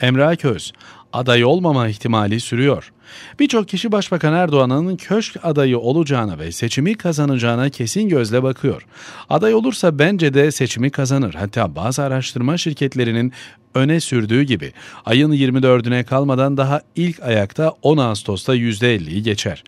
Emre Köz, aday olmama ihtimali sürüyor. Birçok kişi Başbakan Erdoğan'ın köşk adayı olacağına ve seçimi kazanacağına kesin gözle bakıyor. Aday olursa bence de seçimi kazanır. Hatta bazı araştırma şirketlerinin öne sürdüğü gibi ayın 24'üne kalmadan daha ilk ayakta 10 Ağustos'ta %50'yi geçer.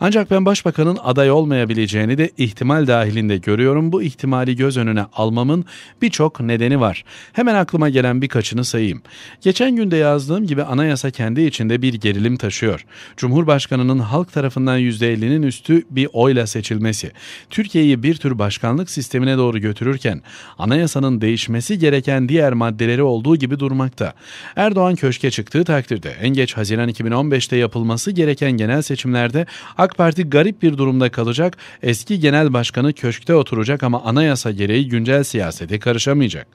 Ancak ben başbakanın aday olmayabileceğini de ihtimal dahilinde görüyorum. Bu ihtimali göz önüne almamın birçok nedeni var. Hemen aklıma gelen birkaçını sayayım. Geçen günde yazdığım gibi ana anayasa kendi içinde bir gerilim taşıyor. Cumhurbaşkanının halk tarafından %50'nin üstü bir oyla seçilmesi, Türkiye'yi bir tür başkanlık sistemine doğru götürürken anayasanın değişmesi gereken diğer maddeleri olduğu gibi durmakta. Erdoğan köşke çıktığı takdirde en geç Haziran 2015'te yapılması gereken genel seçimlerde AK Parti garip bir durumda kalacak, eski genel başkanı köşkte oturacak ama anayasa gereği güncel siyasete karışamayacak.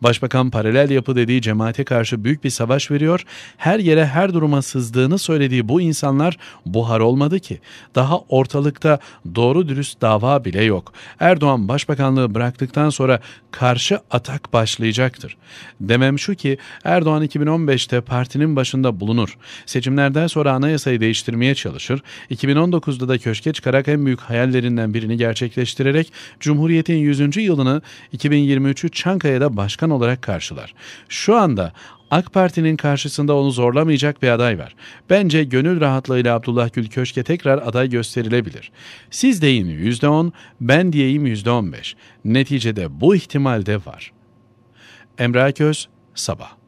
Başbakan paralel yapı dediği cemaate karşı büyük bir savaş veriyor, her her yere her duruma sızdığını söylediği bu insanlar buhar olmadı ki. Daha ortalıkta doğru dürüst dava bile yok. Erdoğan başbakanlığı bıraktıktan sonra karşı atak başlayacaktır. Demem şu ki Erdoğan 2015'te partinin başında bulunur. Seçimlerden sonra anayasayı değiştirmeye çalışır. 2019'da da köşke çıkarak en büyük hayallerinden birini gerçekleştirerek Cumhuriyet'in 100. yılını 2023'ü Çankaya'da başkan olarak karşılar. Şu anda AK Parti'nin karşısında onu zorlamayacak bir aday var. Bence gönül rahatlığıyla Abdullah Gül Köşk'e tekrar aday gösterilebilir. Siz deyin %10, ben diyeyim %15. Neticede bu ihtimal de var. Emre Aköz Sabah